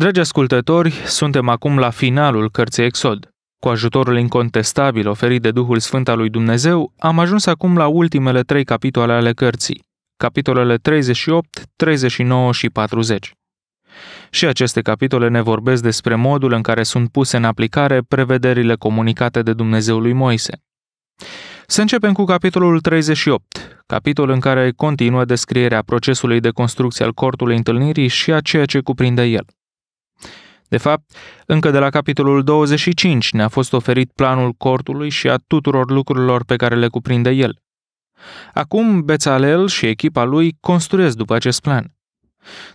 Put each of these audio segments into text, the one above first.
Dragi ascultători, suntem acum la finalul cărții Exod. Cu ajutorul incontestabil oferit de Duhul Sfânt al lui Dumnezeu, am ajuns acum la ultimele trei capitole ale cărții, capitolele 38, 39 și 40. Și aceste capitole ne vorbesc despre modul în care sunt puse în aplicare prevederile comunicate de Dumnezeu lui Moise. Să începem cu capitolul 38, capitol în care continuă descrierea procesului de construcție al cortului întâlnirii și a ceea ce cuprinde el – de fapt, încă de la capitolul 25 ne-a fost oferit planul cortului și a tuturor lucrurilor pe care le cuprinde el. Acum Bețalel și echipa lui construiesc după acest plan.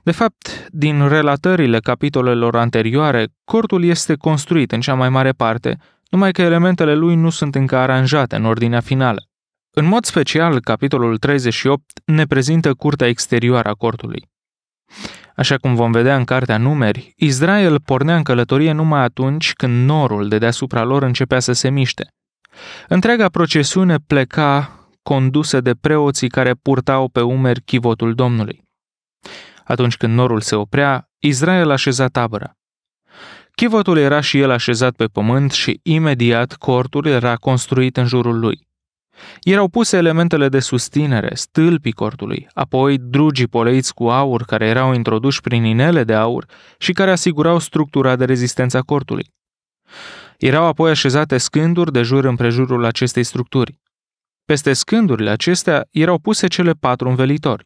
De fapt, din relatările capitolelor anterioare, cortul este construit în cea mai mare parte, numai că elementele lui nu sunt încă aranjate în ordinea finală. În mod special, capitolul 38 ne prezintă curtea exterioară a cortului. Așa cum vom vedea în cartea numeri, Israel pornea în călătorie numai atunci când norul de deasupra lor începea să se miște. Întreaga procesiune pleca condusă de preoții care purtau pe umeri chivotul Domnului. Atunci când norul se oprea, Israel așeza tabără. Chivotul era și el așezat pe pământ și imediat cortul era construit în jurul lui. Erau puse elementele de susținere, stâlpii cortului, apoi drugii poleiți cu aur care erau introduși prin inele de aur și care asigurau structura de rezistență a cortului. Erau apoi așezate scânduri de jur împrejurul acestei structuri. Peste scândurile acestea erau puse cele patru învelitori.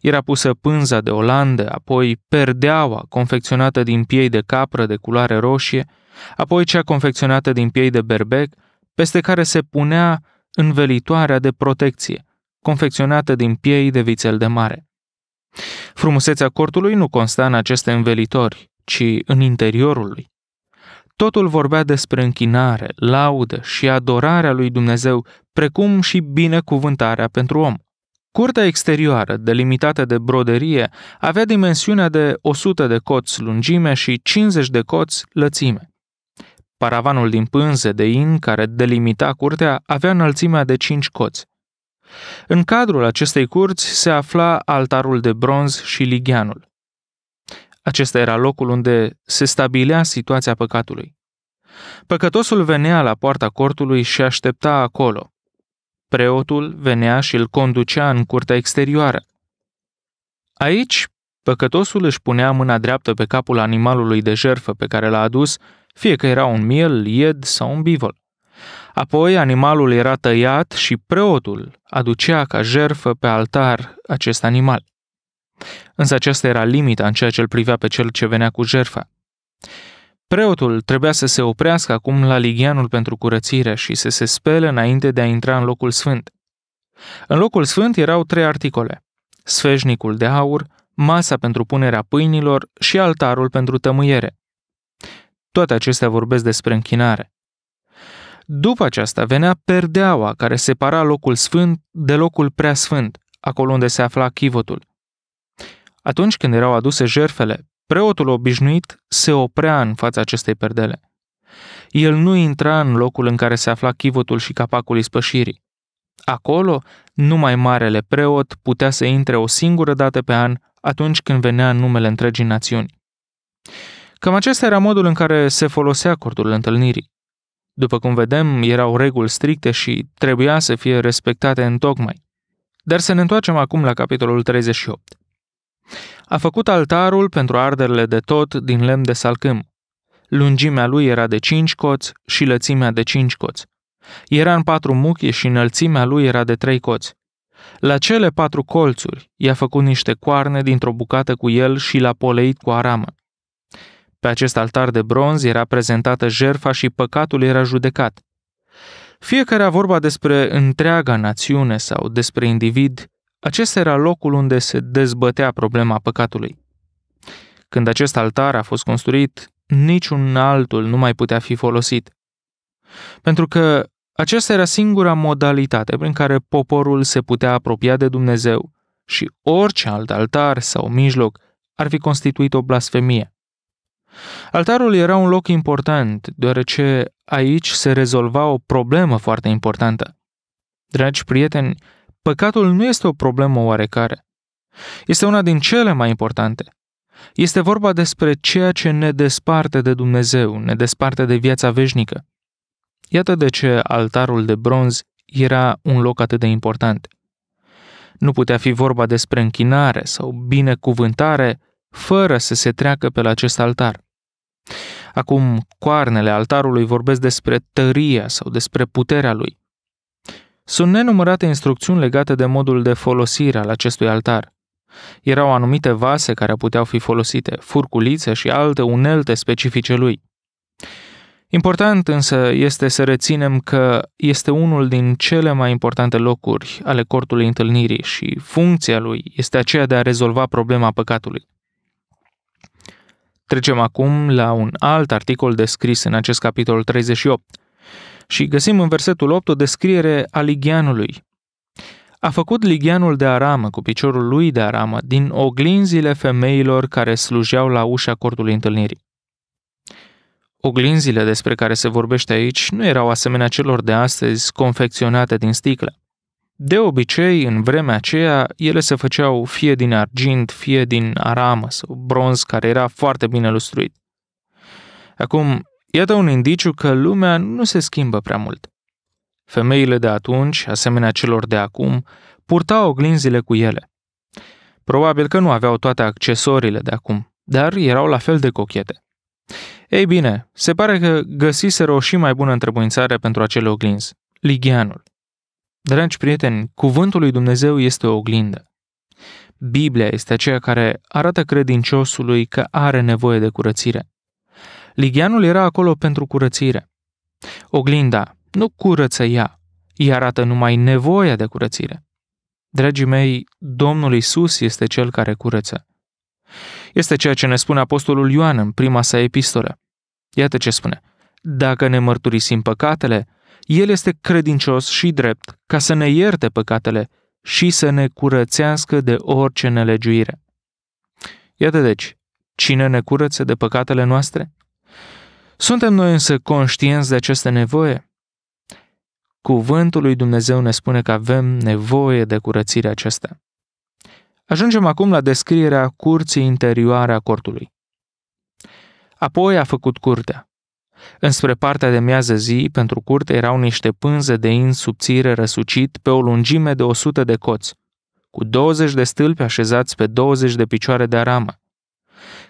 Era pusă pânza de Olandă, apoi perdeaua confecționată din piei de capră de culoare roșie, apoi cea confecționată din piei de berbec, peste care se punea învelitoarea de protecție, confecționată din piei de vițel de mare. Frumusețea cortului nu consta în aceste învelitori, ci în interiorul lui. Totul vorbea despre închinare, laudă și adorarea lui Dumnezeu, precum și binecuvântarea pentru om. Curtea exterioară, delimitată de broderie, avea dimensiunea de 100 de coți lungime și 50 de coți lățime. Paravanul din pânze de in care delimita curtea avea înălțimea de cinci coți. În cadrul acestei curți se afla altarul de bronz și ligianul. Acesta era locul unde se stabilea situația păcatului. Păcătosul venea la poarta cortului și aștepta acolo. Preotul venea și îl conducea în curtea exterioară. Aici, păcătosul își punea mâna dreaptă pe capul animalului de jerfă pe care l-a adus fie că era un miel, ied sau un bivol. Apoi animalul era tăiat și preotul aducea ca jerfă pe altar acest animal. Însă aceasta era limita în ceea ce îl privea pe cel ce venea cu jerfa. Preotul trebuia să se oprească acum la ligianul pentru curățire și să se spele înainte de a intra în locul sfânt. În locul sfânt erau trei articole. Sfeșnicul de aur, masa pentru punerea pâinilor și altarul pentru tămâiere. Toate acestea vorbesc despre închinare. După aceasta venea perdeaua care separa locul sfânt de locul prea sfânt, acolo unde se afla chivotul. Atunci când erau aduse jerfele, preotul obișnuit se oprea în fața acestei perdele. El nu intra în locul în care se afla chivotul și capacul ispășirii. Acolo, numai marele preot putea să intre o singură dată pe an atunci când venea în numele întregii națiuni. Cam acesta era modul în care se folosea cordul întâlnirii. După cum vedem, erau reguli stricte și trebuia să fie respectate în tocmai. Dar să ne întoarcem acum la capitolul 38. A făcut altarul pentru arderile de tot din lemn de salcâm. Lungimea lui era de 5 coți și lățimea de 5 coți. Era în patru muchi și înălțimea lui era de trei coți. La cele patru colțuri i-a făcut niște coarne dintr-o bucată cu el și l-a poleit cu aramă. Pe acest altar de bronz era prezentată jerfa și păcatul era judecat. Fie că era vorba despre întreaga națiune sau despre individ, acesta era locul unde se dezbătea problema păcatului. Când acest altar a fost construit, niciun altul nu mai putea fi folosit. Pentru că aceasta era singura modalitate prin care poporul se putea apropia de Dumnezeu și orice alt altar sau mijloc ar fi constituit o blasfemie. Altarul era un loc important, deoarece aici se rezolva o problemă foarte importantă. Dragi prieteni, păcatul nu este o problemă oarecare. Este una din cele mai importante. Este vorba despre ceea ce ne desparte de Dumnezeu, ne desparte de viața veșnică. Iată de ce altarul de bronz era un loc atât de important. Nu putea fi vorba despre închinare sau binecuvântare, fără să se treacă pe la acest altar. Acum, coarnele altarului vorbesc despre tăria sau despre puterea lui. Sunt nenumărate instrucțiuni legate de modul de folosire al acestui altar. Erau anumite vase care puteau fi folosite, furculițe și alte unelte specifice lui. Important însă este să reținem că este unul din cele mai importante locuri ale cortului întâlnirii și funcția lui este aceea de a rezolva problema păcatului. Trecem acum la un alt articol descris în acest capitol 38 și găsim în versetul 8 o descriere a ligianului. A făcut ligianul de aramă cu piciorul lui de aramă din oglinzile femeilor care slujeau la ușa cortului întâlnirii. Oglinzile despre care se vorbește aici nu erau asemenea celor de astăzi confecționate din sticlă. De obicei, în vremea aceea, ele se făceau fie din argint, fie din aramă sau bronz care era foarte bine lustruit. Acum, iată un indiciu că lumea nu se schimbă prea mult. Femeile de atunci, asemenea celor de acum, purtau oglinzile cu ele. Probabil că nu aveau toate accesoriile de acum, dar erau la fel de cochete. Ei bine, se pare că găsiseră o și mai bună întrebuințare pentru acele oglinzi, ligianul. Dragi prieteni, cuvântul lui Dumnezeu este o oglindă. Biblia este aceea care arată credinciosului că are nevoie de curățire. Ligianul era acolo pentru curățire. Oglinda nu curăță ea, îi arată numai nevoia de curățire. Dragii mei, Domnul Isus este cel care curăță. Este ceea ce ne spune Apostolul Ioan în prima sa epistolă. Iată ce spune. Dacă ne mărturisim păcatele, el este credincios și drept ca să ne ierte păcatele și să ne curățească de orice nelegiuire. Iată deci, cine ne curăță de păcatele noastre? Suntem noi însă conștienți de aceste nevoie? Cuvântul lui Dumnezeu ne spune că avem nevoie de curățirea acestea. Ajungem acum la descrierea curții interioare a cortului. Apoi a făcut curtea. Înspre partea de miază zi, pentru curte erau niște pânze de in subțire răsucit pe o lungime de 100 de coți, cu 20 de stâlpi așezați pe 20 de picioare de aramă.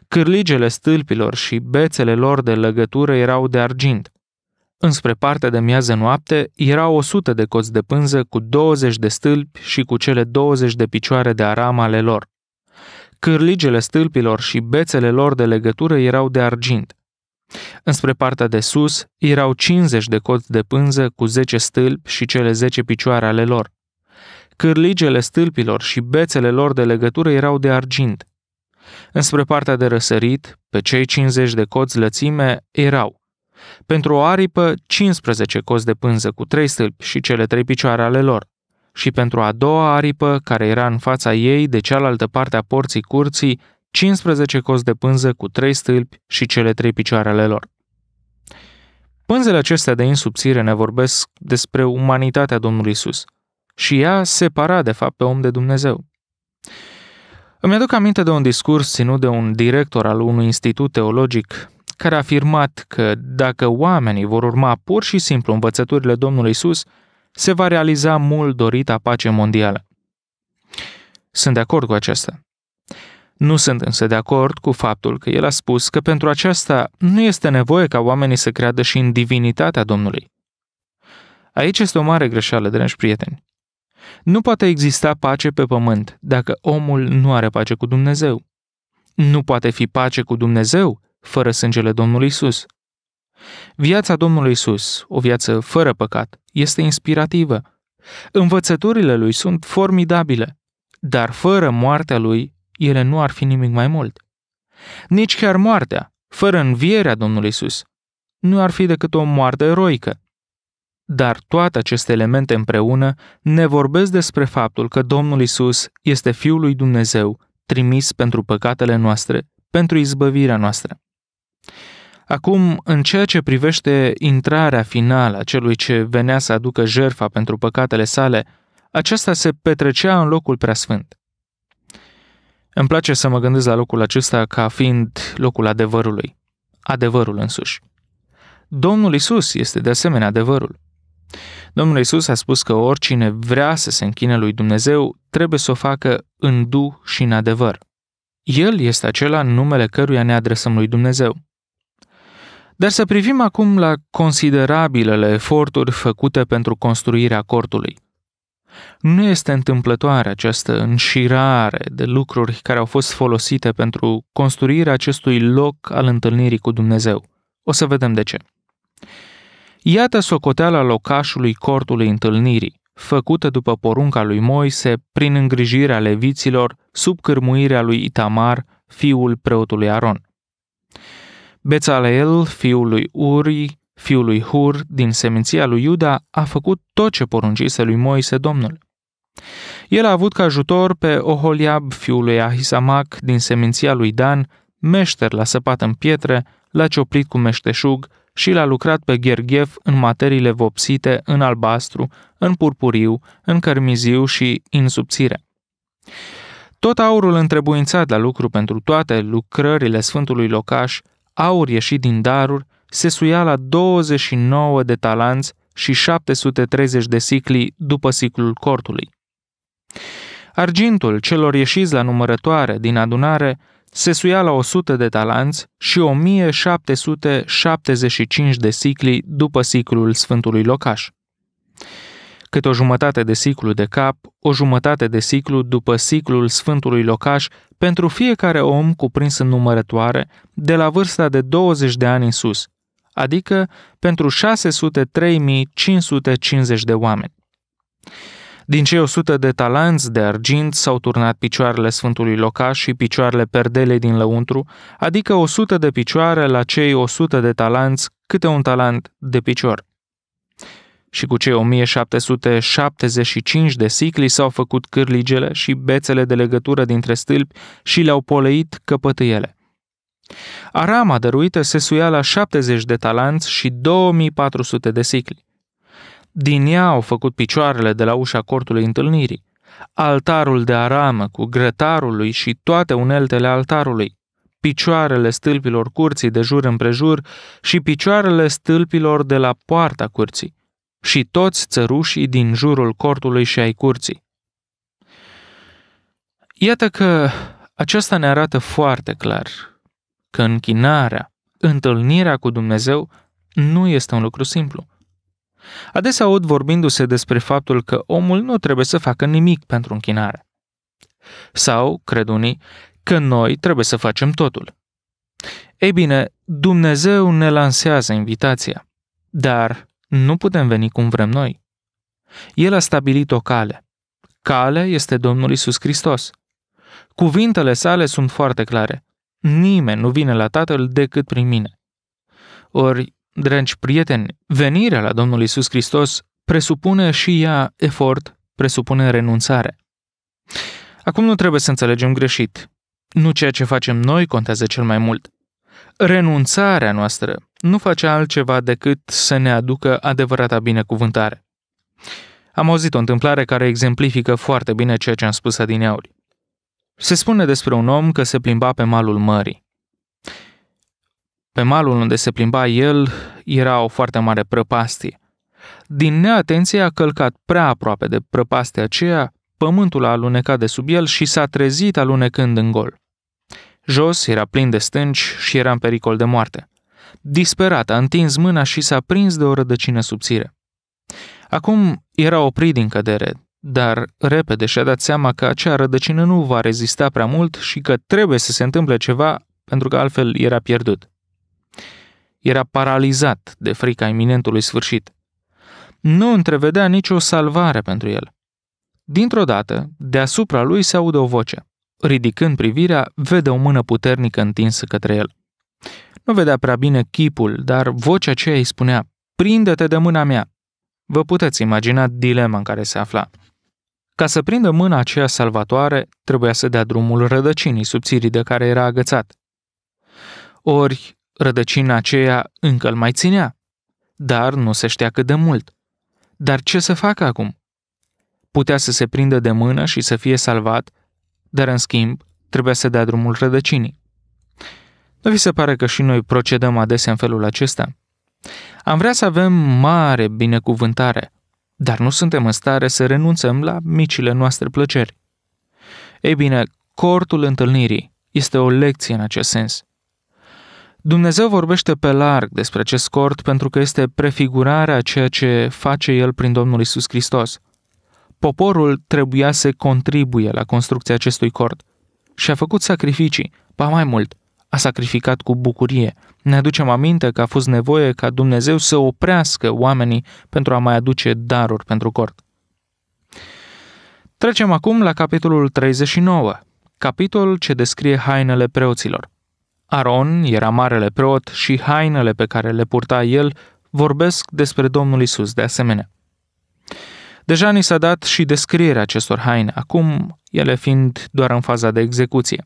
Cârligele stâlpilor și bețele lor de legătură erau de argint. Înspre partea de miază noapte erau 100 de coți de pânză cu 20 de stâlpi și cu cele 20 de picioare de aramă ale lor. Cârligele stâlpilor și bețele lor de legătură erau de argint. Înspre partea de sus erau 50 de coți de pânză cu 10 stâlpi și cele 10 picioare ale lor. Cârligele stâlpilor și bețele lor de legătură erau de argint. Înspre partea de răsărit, pe cei 50 de coți lățime, erau pentru o aripă 15 coți de pânză cu trei stâlpi și cele trei picioare ale lor, și pentru a doua aripă, care era în fața ei de cealaltă parte a porții curții, 15 cozi de pânză cu 3 stâlpi și cele 3 picioarele lor. Pânzele acestea de insubțire ne vorbesc despre umanitatea Domnului Isus și ea separa de fapt pe om de Dumnezeu. Îmi aduc aminte de un discurs ținut de un director al unui institut teologic care a afirmat că dacă oamenii vor urma pur și simplu învățăturile Domnului Isus, se va realiza mult dorita pace mondială. Sunt de acord cu acesta. Nu sunt însă de acord cu faptul că el a spus că pentru aceasta nu este nevoie ca oamenii să creadă și în divinitatea Domnului. Aici este o mare greșeală, dragi prieteni. Nu poate exista pace pe pământ dacă omul nu are pace cu Dumnezeu. Nu poate fi pace cu Dumnezeu fără sângele Domnului Isus. Viața Domnului Isus, o viață fără păcat, este inspirativă. Învățăturile lui sunt formidabile, dar fără moartea lui ele nu ar fi nimic mai mult. Nici chiar moartea, fără învierea Domnului Isus, nu ar fi decât o moarte eroică. Dar toate aceste elemente împreună ne vorbesc despre faptul că Domnul Isus este Fiul lui Dumnezeu, trimis pentru păcatele noastre, pentru izbăvirea noastră. Acum, în ceea ce privește intrarea finală a celui ce venea să aducă jertfa pentru păcatele sale, aceasta se petrecea în locul preasfânt. Îmi place să mă gândesc la locul acesta ca fiind locul adevărului, adevărul însuși. Domnul Isus este de asemenea adevărul. Domnul Isus a spus că oricine vrea să se închine lui Dumnezeu trebuie să o facă în du și în adevăr. El este acela în numele căruia ne adresăm lui Dumnezeu. Dar să privim acum la considerabilele eforturi făcute pentru construirea cortului. Nu este întâmplătoare această înșirare de lucruri care au fost folosite pentru construirea acestui loc al întâlnirii cu Dumnezeu. O să vedem de ce. Iată socoteala locașului cortului întâlnirii, făcută după porunca lui Moise prin îngrijirea leviților sub cârmuirea lui Itamar, fiul preotului Aron. Bețaleel, fiul lui Uri, fiul lui Hur, din seminția lui Iuda, a făcut tot ce poruncise lui Moise Domnul. El a avut ca ajutor pe Oholiab, fiul lui Ahisamac, din seminția lui Dan, meșter la săpat în pietre, l-a cioplit cu meșteșug și l-a lucrat pe Gerghef în materiile vopsite în albastru, în purpuriu, în cărmiziu și în subțire. Tot aurul întrebuințat la lucru pentru toate lucrările Sfântului Locaș, aur ieșit din daruri, se suia la 29 de talanți și 730 de sicli după siclul cortului. Argintul celor ieșiți la numărătoare din adunare se suia la 100 de talanți și 1775 de sicli după siclul Sfântului Locaș. Câte o jumătate de siclu de cap, o jumătate de siclu după siclul Sfântului Locaș pentru fiecare om cuprins în numărătoare de la vârsta de 20 de ani în sus, adică pentru 603.550 de oameni. Din cei 100 de talanți de argint s-au turnat picioarele Sfântului Locaș și picioarele perdelei din lăuntru, adică 100 de picioare la cei 100 de talanți, câte un talent de picior. Și cu cei 1775 de sicli s-au făcut cârligele și bețele de legătură dintre stâlpi și le-au poleit căpătâiele. Arama dăruită se suia la 70 de talanți și 2400 de sicli. Din ea au făcut picioarele de la ușa cortului întâlnirii, altarul de aramă cu lui și toate uneltele altarului, picioarele stâlpilor curții de jur împrejur și picioarele stâlpilor de la poarta curții și toți țărușii din jurul cortului și ai curții. Iată că aceasta ne arată foarte clar că închinarea, întâlnirea cu Dumnezeu, nu este un lucru simplu. Adesea aud vorbindu-se despre faptul că omul nu trebuie să facă nimic pentru închinare. Sau, cred unii, că noi trebuie să facem totul. Ei bine, Dumnezeu ne lansează invitația, dar nu putem veni cum vrem noi. El a stabilit o cale. Cale este Domnul Isus Hristos. Cuvintele sale sunt foarte clare. Nimeni nu vine la Tatăl decât prin mine. Ori, dragi prieteni, venirea la Domnul Isus Hristos presupune și ea efort, presupune renunțare. Acum nu trebuie să înțelegem greșit. Nu ceea ce facem noi contează cel mai mult. Renunțarea noastră nu face altceva decât să ne aducă adevărata binecuvântare. Am auzit o întâmplare care exemplifică foarte bine ceea ce am spus adineauri. Se spune despre un om că se plimba pe malul mării. Pe malul unde se plimba el era o foarte mare prăpastie. Din neatenție a călcat prea aproape de prăpastia aceea, pământul a alunecat de sub el și s-a trezit alunecând în gol. Jos era plin de stânci și era în pericol de moarte. Disperat, a întins mâna și s-a prins de o rădăcină subțire. Acum era oprit din cădere, dar repede și-a dat seama că acea rădăcină nu va rezista prea mult și că trebuie să se întâmple ceva pentru că altfel era pierdut. Era paralizat de frica iminentului sfârșit. Nu întrevedea nicio salvare pentru el. Dintr-o dată, deasupra lui se aude o voce. Ridicând privirea, vede o mână puternică întinsă către el. Nu vedea prea bine chipul, dar vocea aceea îi spunea, prinde-te de mâna mea. Vă puteți imagina dilema în care se afla. Ca să prindă mâna aceea salvatoare, trebuia să dea drumul rădăcinii subțirii de care era agățat. Ori, rădăcina aceea încă îl mai ținea, dar nu se știa cât de mult. Dar ce să facă acum? Putea să se prindă de mână și să fie salvat, dar în schimb trebuia să dea drumul rădăcinii. Nu vi se pare că și noi procedăm adesea în felul acesta? Am vrea să avem mare binecuvântare – dar nu suntem în stare să renunțăm la micile noastre plăceri. Ei bine, cortul întâlnirii este o lecție în acest sens. Dumnezeu vorbește pe larg despre acest cort pentru că este prefigurarea ceea ce face El prin Domnul Isus Hristos. Poporul trebuia să contribuie la construcția acestui cort și a făcut sacrificii, ba mai mult – a sacrificat cu bucurie. Ne aducem aminte că a fost nevoie ca Dumnezeu să oprească oamenii pentru a mai aduce daruri pentru cort. Trecem acum la capitolul 39, capitol ce descrie hainele preoților. Aron era marele preot și hainele pe care le purta el vorbesc despre Domnul Isus de asemenea. Deja ni s-a dat și descrierea acestor haine, acum ele fiind doar în faza de execuție.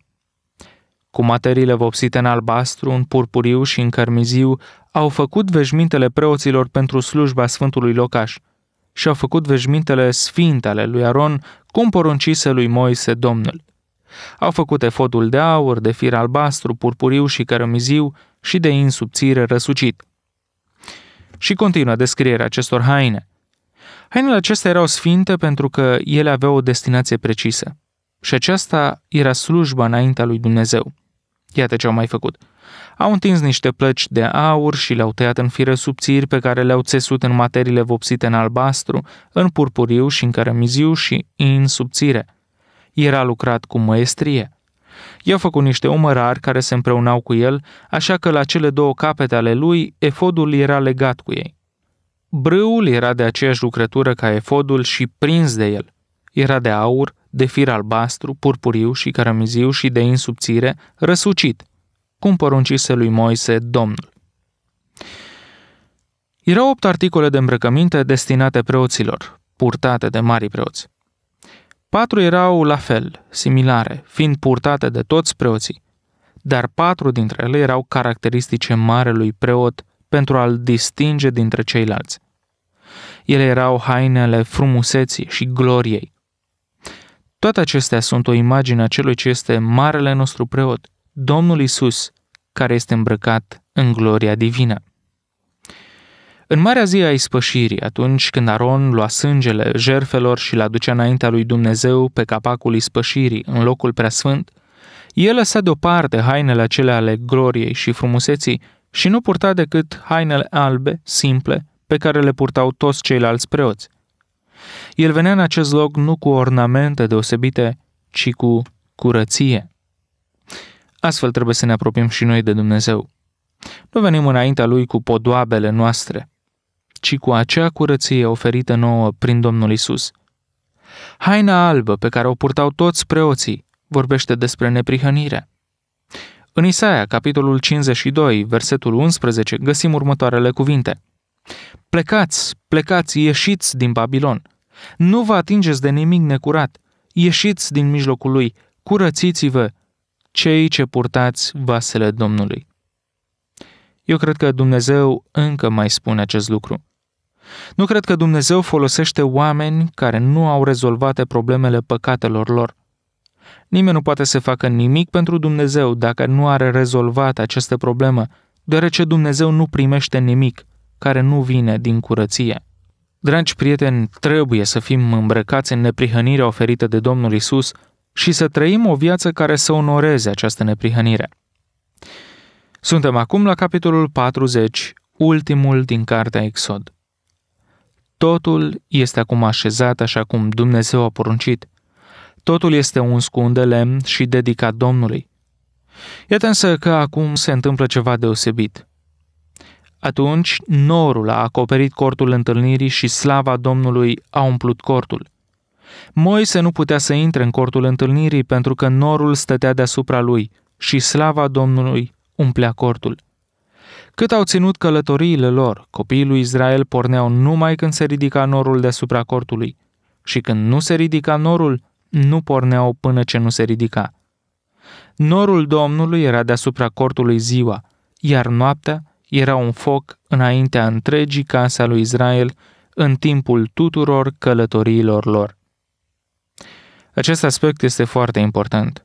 Cu materiile vopsite în albastru, în purpuriu și în cărmiziu, au făcut veșmintele preoților pentru slujba Sfântului Locaș și au făcut veșmintele sfinte ale lui Aron, cum poruncise lui Moise Domnul. Au făcut efodul de aur, de fir albastru, purpuriu și cărămiziu și de insubțire răsucit. Și continuă descrierea acestor haine. Hainele acestea erau sfinte pentru că ele aveau o destinație precisă. Și aceasta era slujba înaintea lui Dumnezeu. Iată ce au mai făcut. Au întins niște plăci de aur și le-au tăiat în fire subțiri pe care le-au țesut în materiile vopsite în albastru, în purpuriu și în cărămiziu și în subțire. Era lucrat cu măestrie. I-au făcut niște umărari care se împreunau cu el, așa că la cele două capete ale lui, efodul era legat cu ei. Brâul era de aceeași lucrătură ca efodul și prins de el. Era de aur, de fir albastru, purpuriu și cărămiziu și de insubțire, răsucit, cum poruncise lui Moise Domnul. Erau opt articole de îmbrăcăminte destinate preoților, purtate de mari preoți. Patru erau la fel, similare, fiind purtate de toți preoții, dar patru dintre ele erau caracteristice marelui preot pentru a-l distinge dintre ceilalți. Ele erau hainele frumuseții și gloriei, toate acestea sunt o imagine a celui ce este marele nostru preot, Domnul Isus, care este îmbrăcat în gloria divină. În marea zi a ispășirii, atunci când Aron lua sângele jerfelor și l a ducea înaintea lui Dumnezeu pe capacul ispășirii, în locul preasfânt, el lăsa deoparte hainele acelea ale gloriei și frumuseții și nu purta decât hainele albe, simple, pe care le purtau toți ceilalți preoți. El venea în acest loc nu cu ornamente deosebite, ci cu curăție. Astfel trebuie să ne apropiem și noi de Dumnezeu. Nu venim înaintea Lui cu podoabele noastre, ci cu acea curăție oferită nouă prin Domnul Isus. Haina albă pe care o purtau toți preoții vorbește despre neprihănire. În Isaia, capitolul 52, versetul 11, găsim următoarele cuvinte. Plecați, plecați, ieșiți din Babilon. Nu vă atingeți de nimic necurat. Ieșiți din mijlocul lui, curățiți-vă, cei ce purtați vasele Domnului. Eu cred că Dumnezeu încă mai spune acest lucru. Nu cred că Dumnezeu folosește oameni care nu au rezolvate problemele păcatelor lor. Nimeni nu poate să facă nimic pentru Dumnezeu dacă nu are rezolvat această problemă, deoarece Dumnezeu nu primește nimic care nu vine din curăție. Dragi prieteni, trebuie să fim îmbrăcați în neprihănirea oferită de Domnul Isus și să trăim o viață care să onoreze această neprihănire. Suntem acum la capitolul 40, ultimul din cartea Exod. Totul este acum așezat așa cum Dumnezeu a poruncit. Totul este uns un de lemn și dedicat Domnului. Iată însă că acum se întâmplă ceva deosebit – atunci norul a acoperit cortul întâlnirii și slava Domnului a umplut cortul. Moise nu putea să intre în cortul întâlnirii pentru că norul stătea deasupra lui și slava Domnului umplea cortul. Cât au ținut călătoriile lor, copiii lui Israel porneau numai când se ridica norul deasupra cortului și când nu se ridica norul, nu porneau până ce nu se ridica. Norul Domnului era deasupra cortului ziua, iar noaptea era un foc înaintea întregii casa lui Israel în timpul tuturor călătoriilor lor. Acest aspect este foarte important.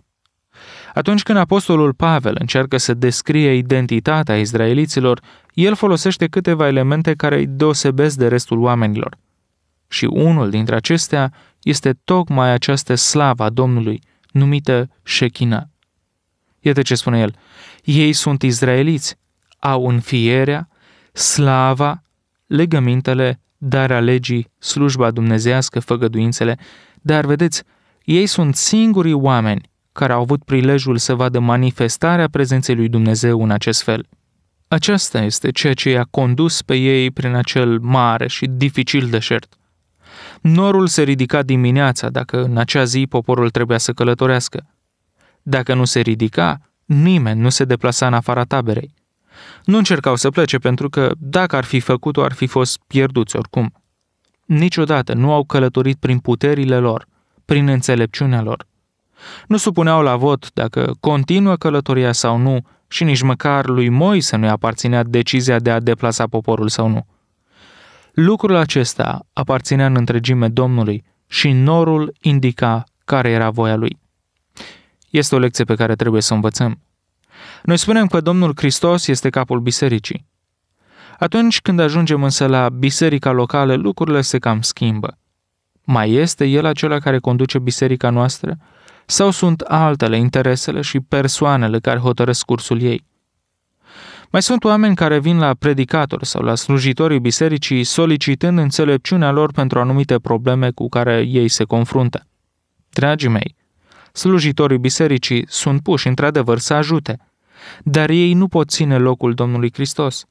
Atunci când apostolul Pavel încearcă să descrie identitatea izraeliților, el folosește câteva elemente care îi deosebesc de restul oamenilor. Și unul dintre acestea este tocmai această slava Domnului, numită Shechina. Iată ce spune el. Ei sunt izraeliți, au în fierea, slava, legămintele, darea legii, slujba dumnezească, făgăduințele, dar vedeți, ei sunt singurii oameni care au avut prilejul să vadă manifestarea prezenței lui Dumnezeu în acest fel. Aceasta este ceea ce i-a condus pe ei prin acel mare și dificil deșert. Norul se ridica dimineața dacă în acea zi poporul trebuia să călătorească. Dacă nu se ridica, nimeni nu se deplasa în afara taberei. Nu încercau să plece pentru că, dacă ar fi făcut-o, ar fi fost pierduți oricum. Niciodată nu au călătorit prin puterile lor, prin înțelepciunea lor. Nu supuneau la vot dacă continuă călătoria sau nu și nici măcar lui să nu-i aparținea decizia de a deplasa poporul sau nu. Lucrul acesta aparținea în întregime Domnului și norul indica care era voia lui. Este o lecție pe care trebuie să o învățăm. Noi spunem că Domnul Hristos este capul bisericii. Atunci când ajungem însă la biserica locală, lucrurile se cam schimbă. Mai este el acela care conduce biserica noastră? Sau sunt altele interesele și persoanele care hotărăsc cursul ei? Mai sunt oameni care vin la predicator sau la slujitorii bisericii solicitând înțelepciunea lor pentru anumite probleme cu care ei se confruntă. Dragii mei, slujitorii bisericii sunt puși într-adevăr să ajute, dar ei nu pot ține locul Domnului Hristos.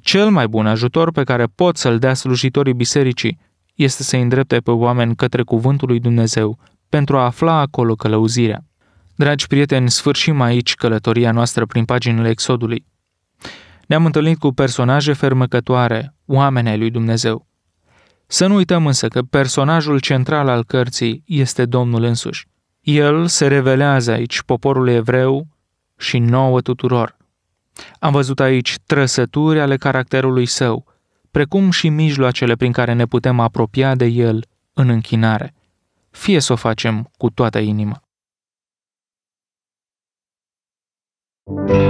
Cel mai bun ajutor pe care pot să-l dea slujitorii bisericii este să-i îndrepte pe oameni către cuvântul lui Dumnezeu pentru a afla acolo călăuzirea. Dragi prieteni, sfârșim aici călătoria noastră prin paginile Exodului. Ne-am întâlnit cu personaje fermecătoare, oameni lui Dumnezeu. Să nu uităm însă că personajul central al cărții este Domnul însuși. El se revelează aici poporului evreu și nouă tuturor. Am văzut aici trăsături ale caracterului său, precum și mijloacele prin care ne putem apropia de el în închinare. Fie să o facem cu toată inima. thank you